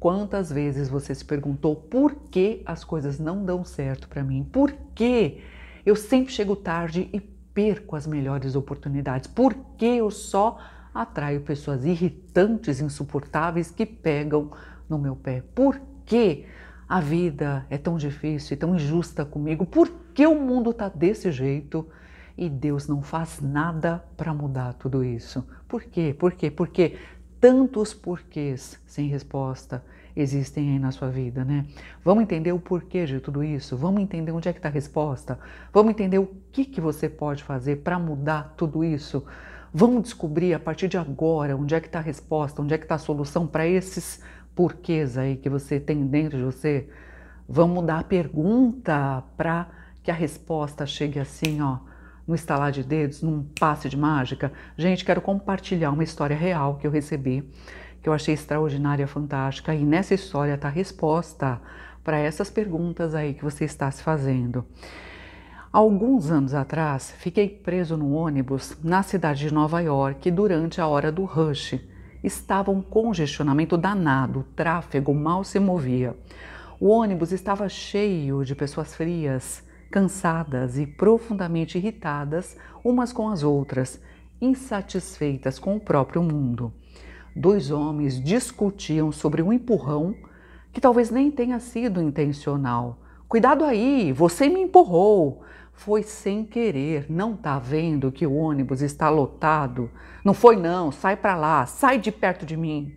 Quantas vezes você se perguntou por que as coisas não dão certo para mim? Por que eu sempre chego tarde e perco as melhores oportunidades? Por que eu só atraio pessoas irritantes, insuportáveis que pegam no meu pé? Por que a vida é tão difícil e tão injusta comigo? Por que o mundo está desse jeito? E Deus não faz nada para mudar tudo isso. Por quê? Por quê? Porque tantos porquês sem resposta existem aí na sua vida, né? Vamos entender o porquê de tudo isso, vamos entender onde é que está a resposta, vamos entender o que, que você pode fazer para mudar tudo isso. Vamos descobrir a partir de agora onde é que está a resposta, onde é que está a solução para esses porquês aí que você tem dentro de você. Vamos mudar a pergunta para que a resposta chegue assim, ó num estalar de dedos, num passe de mágica. Gente, quero compartilhar uma história real que eu recebi, que eu achei extraordinária, fantástica, e nessa história está a resposta para essas perguntas aí que você está se fazendo. Alguns anos atrás, fiquei preso no ônibus na cidade de Nova York durante a hora do rush. Estava um congestionamento danado, o tráfego mal se movia. O ônibus estava cheio de pessoas frias cansadas e profundamente irritadas umas com as outras, insatisfeitas com o próprio mundo. Dois homens discutiam sobre um empurrão que talvez nem tenha sido intencional. Cuidado aí, você me empurrou. Foi sem querer, não tá vendo que o ônibus está lotado? Não foi não, sai para lá, sai de perto de mim.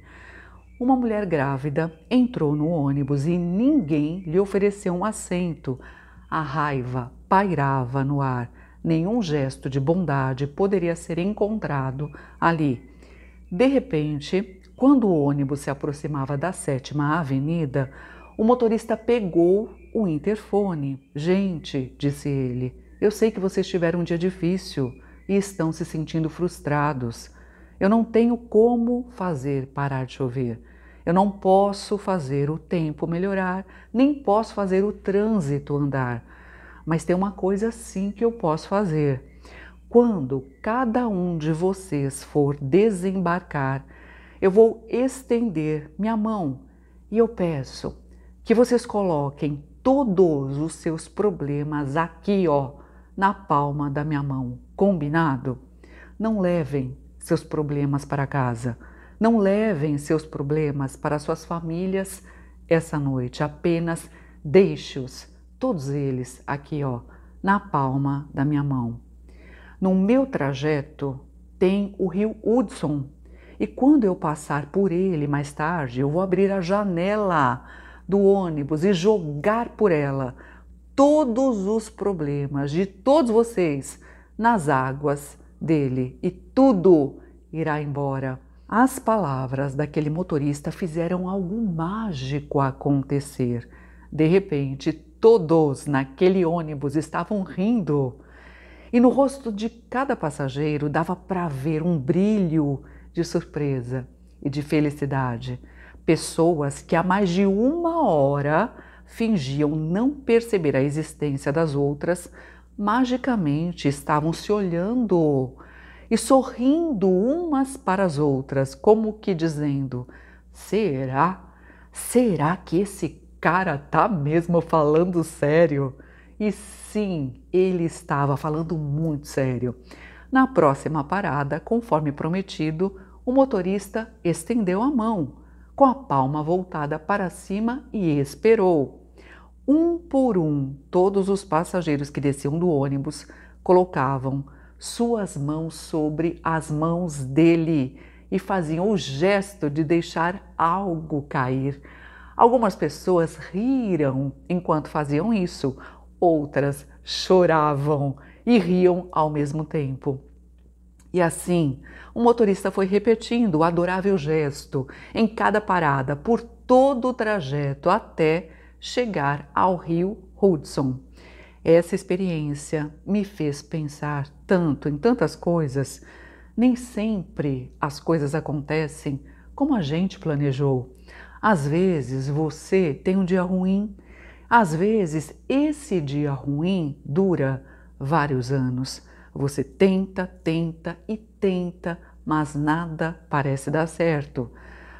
Uma mulher grávida entrou no ônibus e ninguém lhe ofereceu um assento, a raiva pairava no ar. Nenhum gesto de bondade poderia ser encontrado ali. De repente, quando o ônibus se aproximava da sétima avenida, o motorista pegou o interfone. Gente, disse ele, eu sei que vocês tiveram um dia difícil e estão se sentindo frustrados. Eu não tenho como fazer parar de chover. Eu não posso fazer o tempo melhorar, nem posso fazer o trânsito andar. Mas tem uma coisa sim que eu posso fazer. Quando cada um de vocês for desembarcar, eu vou estender minha mão e eu peço que vocês coloquem todos os seus problemas aqui, ó, na palma da minha mão. Combinado? Não levem seus problemas para casa. Não levem seus problemas para suas famílias essa noite. Apenas deixe-os todos eles aqui, ó, na palma da minha mão. No meu trajeto tem o rio Hudson e quando eu passar por ele mais tarde, eu vou abrir a janela do ônibus e jogar por ela todos os problemas de todos vocês nas águas dele e tudo irá embora. As palavras daquele motorista fizeram algo mágico acontecer. De repente, Todos naquele ônibus estavam rindo e no rosto de cada passageiro dava para ver um brilho de surpresa e de felicidade. Pessoas que há mais de uma hora fingiam não perceber a existência das outras, magicamente estavam se olhando e sorrindo umas para as outras, como que dizendo: será? Será que esse cara tá mesmo falando sério? E sim, ele estava falando muito sério. Na próxima parada, conforme prometido, o motorista estendeu a mão, com a palma voltada para cima e esperou. Um por um, todos os passageiros que desciam do ônibus colocavam suas mãos sobre as mãos dele e faziam o gesto de deixar algo cair Algumas pessoas riram enquanto faziam isso, outras choravam e riam ao mesmo tempo. E assim, o motorista foi repetindo o adorável gesto em cada parada por todo o trajeto até chegar ao rio Hudson. Essa experiência me fez pensar tanto em tantas coisas. Nem sempre as coisas acontecem como a gente planejou. Às vezes você tem um dia ruim, às vezes esse dia ruim dura vários anos. Você tenta, tenta e tenta, mas nada parece dar certo.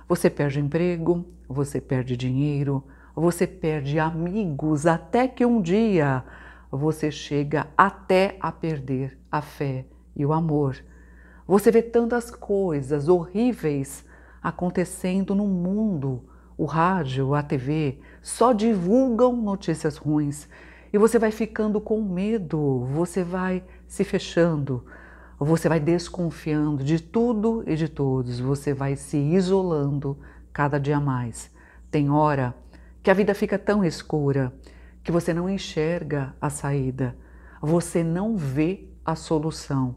Você perde emprego, você perde dinheiro, você perde amigos, até que um dia você chega até a perder a fé e o amor. Você vê tantas coisas horríveis acontecendo no mundo o rádio, a TV só divulgam notícias ruins e você vai ficando com medo, você vai se fechando, você vai desconfiando de tudo e de todos, você vai se isolando cada dia mais. Tem hora que a vida fica tão escura que você não enxerga a saída, você não vê a solução.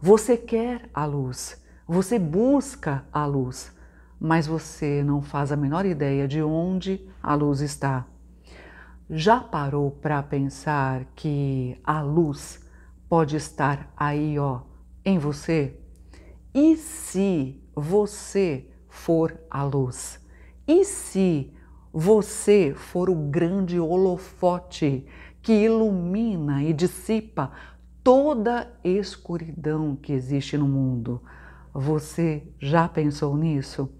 Você quer a luz, você busca a luz, mas você não faz a menor ideia de onde a luz está. Já parou para pensar que a luz pode estar aí, ó, em você? E se você for a luz? E se você for o grande holofote que ilumina e dissipa toda escuridão que existe no mundo? Você já pensou nisso?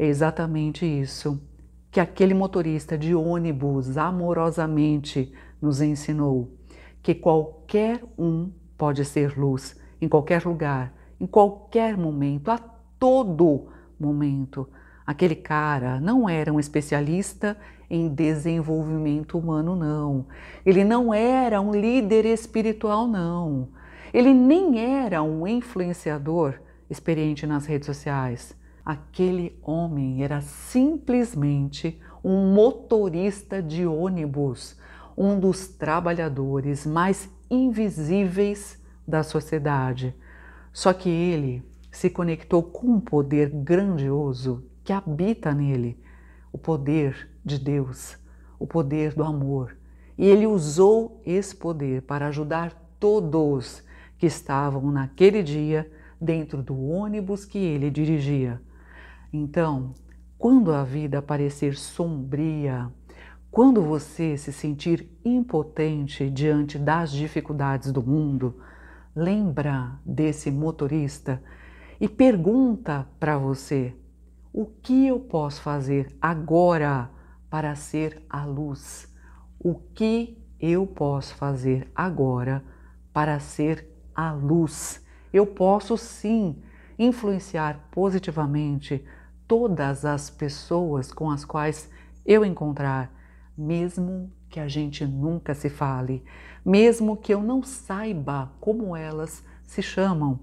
É exatamente isso que aquele motorista de ônibus amorosamente nos ensinou: que qualquer um pode ser luz em qualquer lugar, em qualquer momento, a todo momento. Aquele cara não era um especialista em desenvolvimento humano, não. Ele não era um líder espiritual, não. Ele nem era um influenciador experiente nas redes sociais. Aquele homem era simplesmente um motorista de ônibus, um dos trabalhadores mais invisíveis da sociedade. Só que ele se conectou com um poder grandioso que habita nele, o poder de Deus, o poder do amor. E ele usou esse poder para ajudar todos que estavam naquele dia dentro do ônibus que ele dirigia. Então, quando a vida parecer sombria, quando você se sentir impotente diante das dificuldades do mundo, lembra desse motorista e pergunta para você: o que eu posso fazer agora para ser a luz? O que eu posso fazer agora para ser a luz? Eu posso sim influenciar positivamente todas as pessoas com as quais eu encontrar, mesmo que a gente nunca se fale, mesmo que eu não saiba como elas se chamam.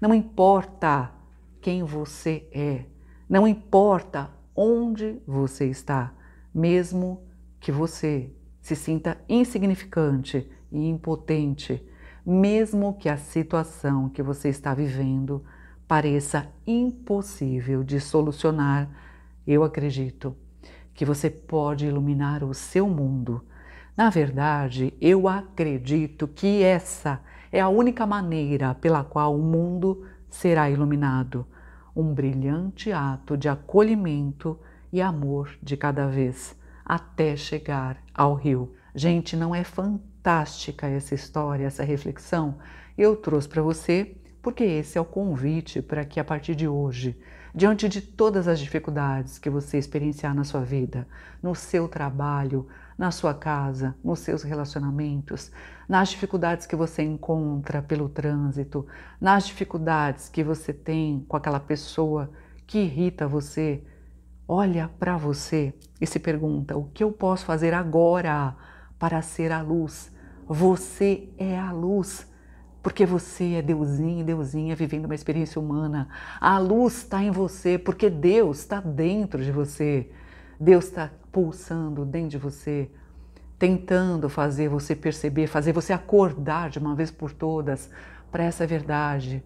Não importa quem você é, não importa onde você está, mesmo que você se sinta insignificante e impotente, mesmo que a situação que você está vivendo pareça impossível de solucionar, eu acredito que você pode iluminar o seu mundo. Na verdade, eu acredito que essa é a única maneira pela qual o mundo será iluminado um brilhante ato de acolhimento e amor de cada vez, até chegar ao rio. Gente, não é fantástica essa história, essa reflexão? Eu trouxe para você porque esse é o convite para que a partir de hoje, diante de todas as dificuldades que você experienciar na sua vida, no seu trabalho, na sua casa, nos seus relacionamentos, nas dificuldades que você encontra pelo trânsito, nas dificuldades que você tem com aquela pessoa que irrita você, olha para você e se pergunta: o que eu posso fazer agora para ser a luz? Você é a luz porque você é Deusinho e Deusinha vivendo uma experiência humana. A luz está em você, porque Deus está dentro de você. Deus está pulsando dentro de você, tentando fazer você perceber, fazer você acordar de uma vez por todas para essa verdade,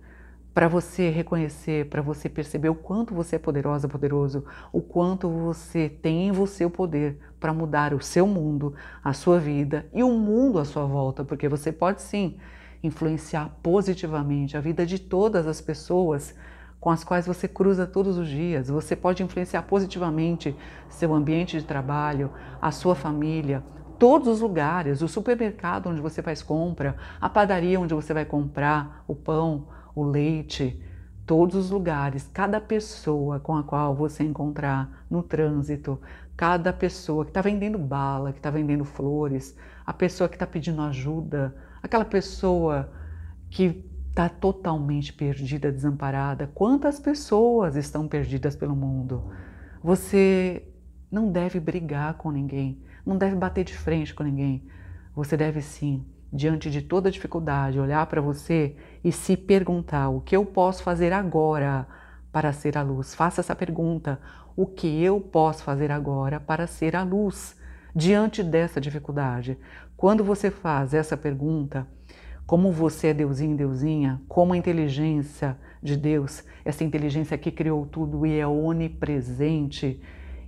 para você reconhecer, para você perceber o quanto você é poderosa, poderoso, o quanto você tem em você o poder para mudar o seu mundo, a sua vida e o mundo à sua volta, porque você pode sim influenciar positivamente a vida de todas as pessoas com as quais você cruza todos os dias. Você pode influenciar positivamente seu ambiente de trabalho, a sua família, todos os lugares, o supermercado onde você faz compra, a padaria onde você vai comprar o pão, o leite, todos os lugares, cada pessoa com a qual você encontrar no trânsito, cada pessoa que está vendendo bala, que está vendendo flores, a pessoa que está pedindo ajuda, aquela pessoa que está totalmente perdida, desamparada. Quantas pessoas estão perdidas pelo mundo? Você não deve brigar com ninguém, não deve bater de frente com ninguém. Você deve sim, diante de toda dificuldade, olhar para você e se perguntar: o que eu posso fazer agora para ser a luz? Faça essa pergunta: o que eu posso fazer agora para ser a luz diante dessa dificuldade? Quando você faz essa pergunta, como você é deusinho, deusinha, como a inteligência de Deus, essa inteligência que criou tudo e é onipresente,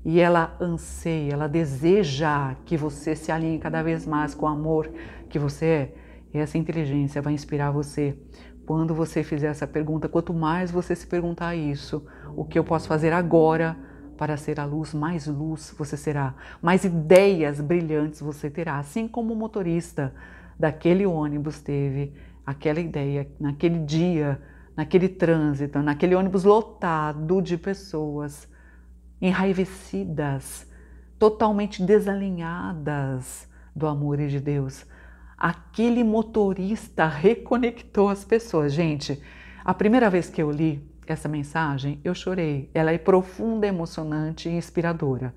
e ela anseia, ela deseja que você se alinhe cada vez mais com o amor que você é, e essa inteligência vai inspirar você. Quando você fizer essa pergunta, quanto mais você se perguntar isso, o que eu posso fazer agora para ser a luz, mais luz você será, mais ideias brilhantes você terá. Assim como o motorista daquele ônibus teve aquela ideia naquele dia, naquele trânsito, naquele ônibus lotado de pessoas enraivecidas, totalmente desalinhadas do amor de Deus. Aquele motorista reconectou as pessoas. Gente, a primeira vez que eu li essa mensagem, eu chorei. Ela é profunda, emocionante e inspiradora.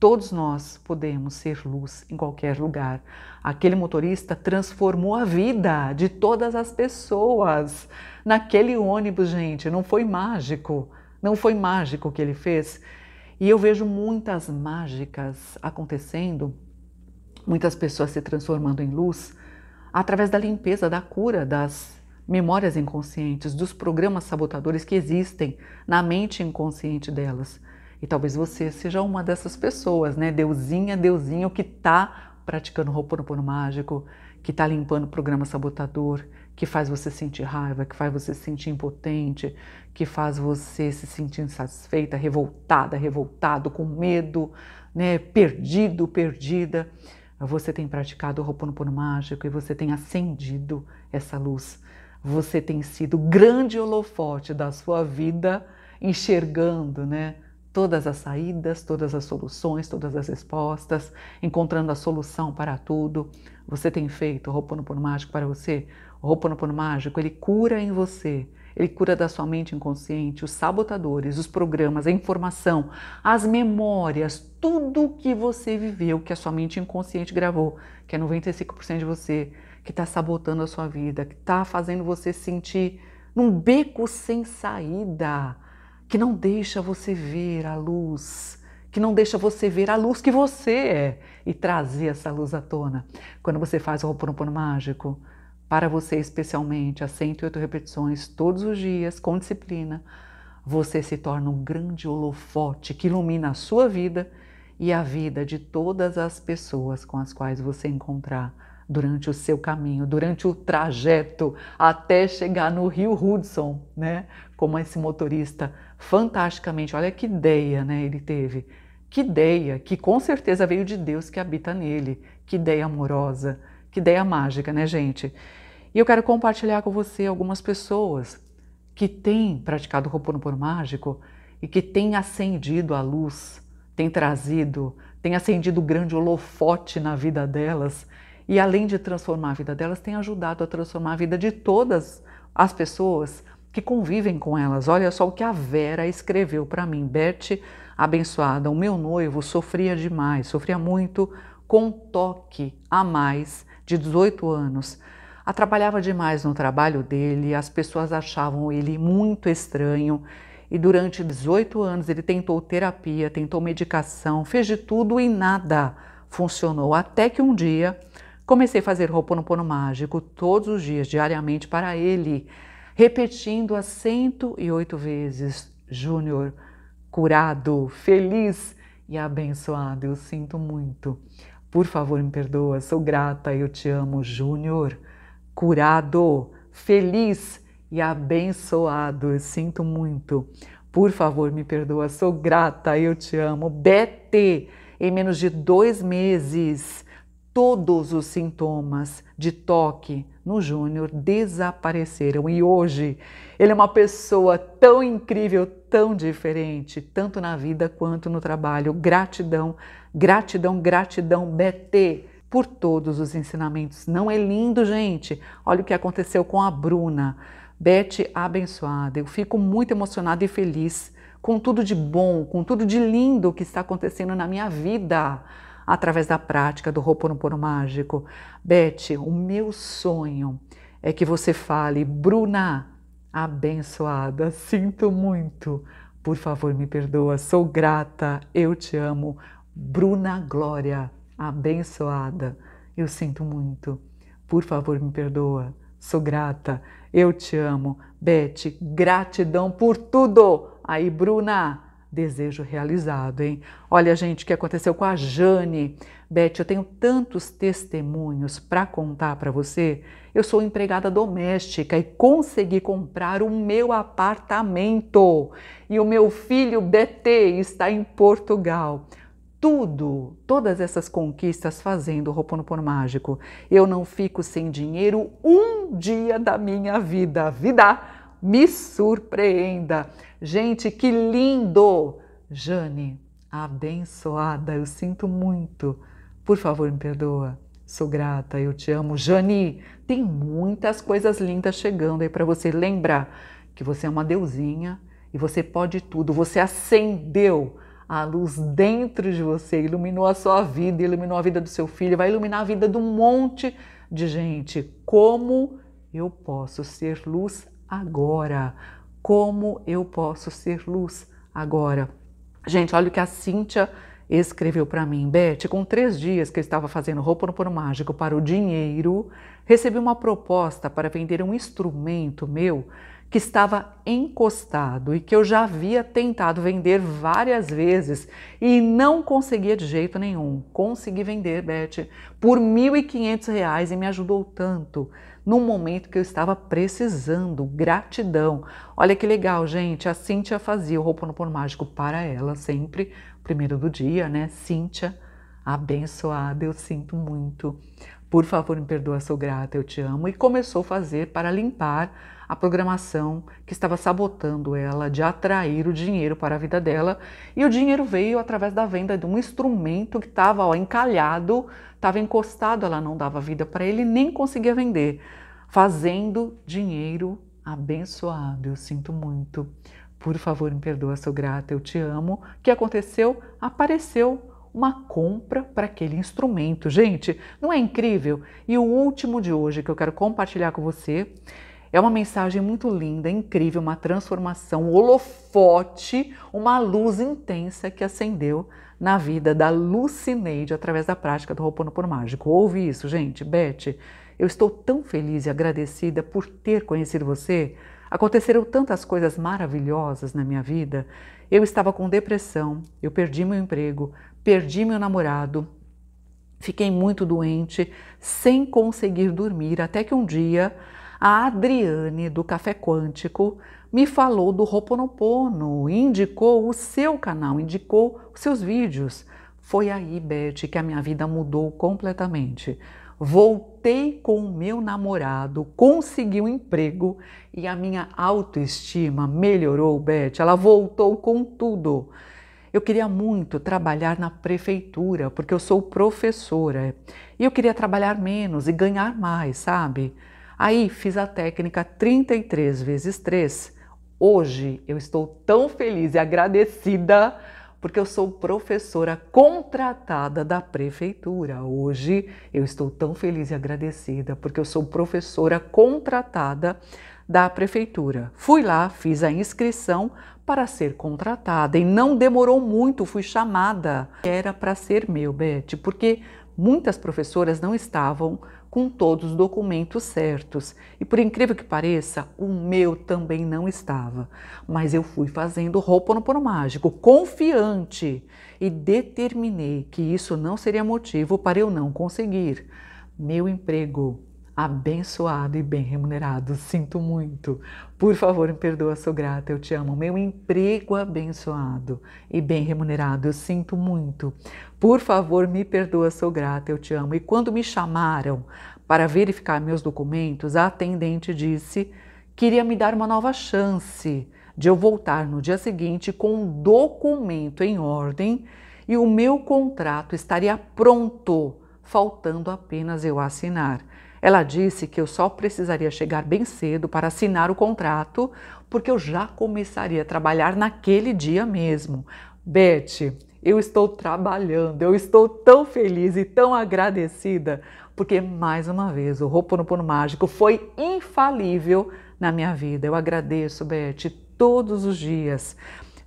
Todos nós podemos ser luz em qualquer lugar. Aquele motorista transformou a vida de todas as pessoas. Naquele ônibus, gente, não foi mágico. Não foi mágico o que ele fez. E eu vejo muitas mágicas acontecendo, muitas pessoas se transformando em luz através da limpeza, da cura das memórias inconscientes, dos programas sabotadores que existem na mente inconsciente delas. E talvez você seja uma dessas pessoas, né? Deusinha, deusinho que está praticando Ho'oponopono mágico, que está limpando o programa sabotador, que faz você sentir raiva, que faz você sentir impotente, que faz você se sentir insatisfeita, revoltada, revoltado, com medo, né? Perdido, perdida. Você tem praticado o Ho'oponopono mágico e você tem acendido essa luz você tem sido grande holofote da sua vida, enxergando, né? Todas as saídas, todas as soluções, todas as respostas, encontrando a solução para tudo. Você tem feito o Ho'oponopono mágico para você? O Ho'oponopono mágico, ele cura em você. Ele cura da sua mente inconsciente os sabotadores, os programas, a informação, as memórias, tudo que você viveu, que a sua mente inconsciente gravou, que é 95% de você que está sabotando a sua vida, que está fazendo você sentir num beco sem saída, que não deixa você ver a luz, que não deixa você ver a luz que você é e trazer essa luz à tona. Quando você faz o Ho'oponopono mágico, para você especialmente, a 108 repetições todos os dias, com disciplina, você se torna um grande holofote que ilumina a sua vida e a vida de todas as pessoas com as quais você encontrar durante o seu caminho, durante o trajeto até chegar no Rio Hudson, né? Como esse motorista fantasticamente, olha que ideia, né, ele teve. Que ideia, que com certeza veio de Deus que habita nele. Que ideia amorosa, que ideia mágica, né, gente? E eu quero compartilhar com você algumas pessoas que têm praticado o por mágico e que têm acendido a luz, têm trazido, têm acendido o grande holofote na vida delas e além de transformar a vida delas, tem ajudado a transformar a vida de todas as pessoas que convivem com elas. Olha só o que a Vera escreveu para mim. Bert, abençoada, o meu noivo sofria demais, sofria muito com toque a mais de 18 anos. Atrapalhava demais no trabalho dele, as pessoas achavam ele muito estranho e durante 18 anos ele tentou terapia, tentou medicação, fez de tudo e nada funcionou. Até que um dia Comecei a fazer pono mágico todos os dias, diariamente para ele, repetindo a 108 vezes. Júnior, curado, feliz e abençoado. Eu sinto muito. Por favor, me perdoa. Sou grata. Eu te amo, Júnior. Curado, feliz e abençoado. Eu sinto muito. Por favor, me perdoa. Sou grata. Eu te amo. Bete, em menos de dois meses todos os sintomas de toque no Júnior desapareceram e hoje ele é uma pessoa tão incrível, tão diferente, tanto na vida quanto no trabalho. Gratidão, gratidão, gratidão, BT, por todos os ensinamentos. Não é lindo, gente? Olha o que aconteceu com a Bruna. Beth abençoada, eu fico muito emocionada e feliz com tudo de bom, com tudo de lindo que está acontecendo na minha vida através da prática do Roponopono Mágico. Beth, o meu sonho é que você fale, Bruna, abençoada, sinto muito, por favor me perdoa, sou grata, eu te amo, Bruna Glória, abençoada, eu sinto muito, por favor me perdoa, sou grata, eu te amo, Beth, gratidão por tudo. Aí, Bruna, desejo realizado, hein? Olha, gente, o que aconteceu com a Jane. Beth, eu tenho tantos testemunhos para contar para você. Eu sou empregada doméstica e consegui comprar o meu apartamento. E o meu filho BT está em Portugal. Tudo, todas essas conquistas fazendo o Roponopono Mágico. Eu não fico sem dinheiro um dia da minha vida. Vida! me surpreenda. Gente, que lindo! Jane, abençoada, eu sinto muito. Por favor, me perdoa. Sou grata, eu te amo. Jane, tem muitas coisas lindas chegando aí para você lembrar que você é uma deusinha e você pode tudo. Você acendeu a luz dentro de você, iluminou a sua vida, iluminou a vida do seu filho, vai iluminar a vida de um monte de gente. Como eu posso ser luz agora? Como eu posso ser luz agora? Gente, olha o que a Cíntia escreveu para mim. Beth, com três dias que eu estava fazendo roupa no mágico para o dinheiro, recebi uma proposta para vender um instrumento meu que estava encostado e que eu já havia tentado vender várias vezes e não conseguia de jeito nenhum. Consegui vender, Beth, por R$ 1.500 e me ajudou tanto num momento que eu estava precisando. Gratidão. Olha que legal, gente. A Cíntia fazia o Roponopono Mágico para ela sempre, primeiro do dia, né? Cíntia, abençoada, eu sinto muito. Por favor, me perdoa, sou grata, eu te amo. E começou a fazer para limpar a programação que estava sabotando ela de atrair o dinheiro para a vida dela. E o dinheiro veio através da venda de um instrumento que estava encalhado, estava encostado, ela não dava vida para ele, nem conseguia vender, fazendo dinheiro abençoado. Eu sinto muito. Por favor, me perdoa, sou grata, eu te amo. O que aconteceu? Apareceu uma compra para aquele instrumento. Gente, não é incrível? E o último de hoje que eu quero compartilhar com você é uma mensagem muito linda, é incrível, uma transformação, um holofote, uma luz intensa que acendeu na vida da Lucineide através da prática do Ho'oponopono Mágico. Ouve isso, gente? Beth, eu estou tão feliz e agradecida por ter conhecido você. Aconteceram tantas coisas maravilhosas na minha vida. Eu estava com depressão, eu perdi meu emprego, perdi meu namorado, fiquei muito doente, sem conseguir dormir, até que um dia a Adriane do Café Quântico me falou do Roponopono, indicou o seu canal, indicou os seus vídeos. Foi aí, Beth, que a minha vida mudou completamente. Voltei com o meu namorado, consegui um emprego e a minha autoestima melhorou, Beth. Ela voltou com tudo. Eu queria muito trabalhar na prefeitura, porque eu sou professora. E eu queria trabalhar menos e ganhar mais, sabe? Aí fiz a técnica 33 vezes 3. Hoje eu estou tão feliz e agradecida porque eu sou professora contratada da prefeitura. Hoje eu estou tão feliz e agradecida porque eu sou professora contratada da prefeitura. Fui lá, fiz a inscrição para ser contratada e não demorou muito, fui chamada. Era para ser meu, Beth, porque muitas professoras não estavam com todos os documentos certos. E por incrível que pareça, o meu também não estava. Mas eu fui fazendo roupa no pano mágico, confiante, e determinei que isso não seria motivo para eu não conseguir meu emprego abençoado e bem remunerado. Sinto muito. Por favor, me perdoa, sou grata, eu te amo. Meu emprego abençoado e bem remunerado. Eu sinto muito. Por favor, me perdoa, sou grata, eu te amo. E quando me chamaram para verificar meus documentos, a atendente disse que iria me dar uma nova chance de eu voltar no dia seguinte com o um documento em ordem e o meu contrato estaria pronto, faltando apenas eu assinar. Ela disse que eu só precisaria chegar bem cedo para assinar o contrato, porque eu já começaria a trabalhar naquele dia mesmo. Beth, eu estou trabalhando, eu estou tão feliz e tão agradecida, porque mais uma vez o Roponopono Mágico foi infalível na minha vida. Eu agradeço, Beth, todos os dias.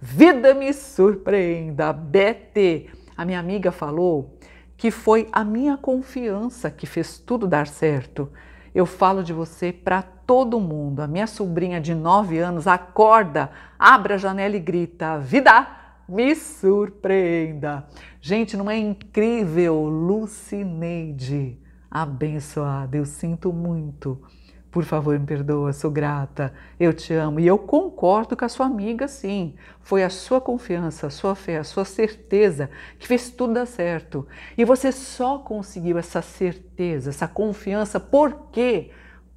Vida me surpreenda, Beth. A minha amiga falou que foi a minha confiança que fez tudo dar certo. Eu falo de você para todo mundo. A minha sobrinha de 9 anos acorda, abre a janela e grita: Vida, me surpreenda! Gente, não é incrível? Lucineide, abençoada, eu sinto muito por favor, me perdoa, sou grata, eu te amo. E eu concordo com a sua amiga, sim. Foi a sua confiança, a sua fé, a sua certeza que fez tudo dar certo. E você só conseguiu essa certeza, essa confiança, porque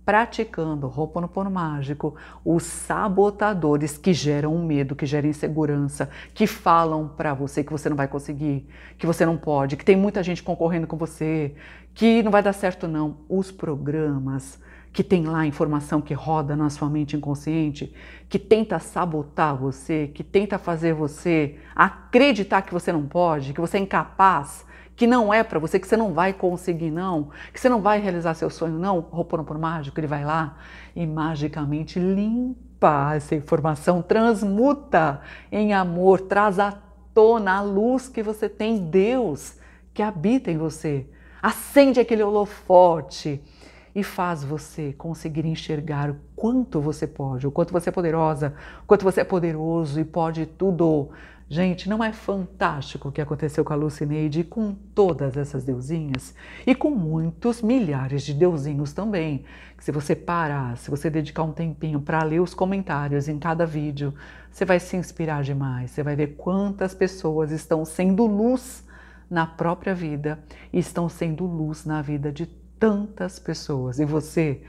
praticando Ho'oponopono mágico, os sabotadores que geram medo, que geram insegurança, que falam para você que você não vai conseguir, que você não pode, que tem muita gente concorrendo com você, que não vai dar certo não. Os programas que tem lá informação que roda na sua mente inconsciente, que tenta sabotar você, que tenta fazer você acreditar que você não pode, que você é incapaz, que não é para você, que você não vai conseguir não, que você não vai realizar seu sonho não, roupando por mágico, ele vai lá e magicamente limpa essa informação, transmuta em amor, traz à tona a luz que você tem, Deus que habita em você. Acende aquele holofote e faz você conseguir enxergar o quanto você pode, o quanto você é poderosa, o quanto você é poderoso e pode tudo. Gente, não é fantástico o que aconteceu com a Lucineide e com todas essas deusinhas? E com muitos milhares de deusinhos também. Se você parar, se você dedicar um tempinho para ler os comentários em cada vídeo, você vai se inspirar demais. Você vai ver quantas pessoas estão sendo luz na própria vida e estão sendo luz na vida de tantas pessoas. E você,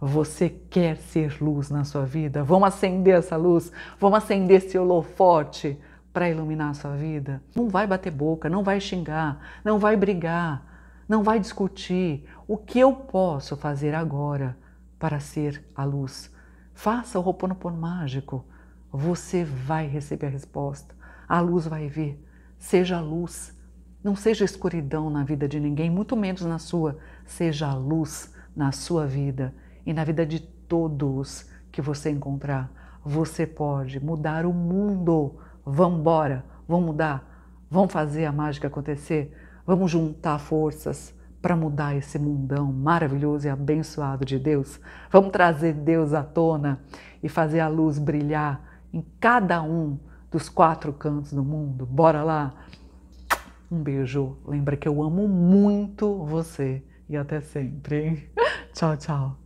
você quer ser luz na sua vida? Vamos acender essa luz, vamos acender esse holofote para iluminar a sua vida. Não vai bater boca, não vai xingar, não vai brigar, não vai discutir. O que eu posso fazer agora para ser a luz? Faça o Ho'oponopono mágico. Você vai receber a resposta. A luz vai vir. Seja a luz. Não seja escuridão na vida de ninguém, muito menos na sua seja a luz na sua vida e na vida de todos que você encontrar. Você pode mudar o mundo. Vamos embora, vamos mudar, vamos fazer a mágica acontecer, vamos juntar forças para mudar esse mundão maravilhoso e abençoado de Deus. Vamos trazer Deus à tona e fazer a luz brilhar em cada um dos quatro cantos do mundo. Bora lá! Um beijo. Lembra que eu amo muito você e até sempre. tchau, tchau.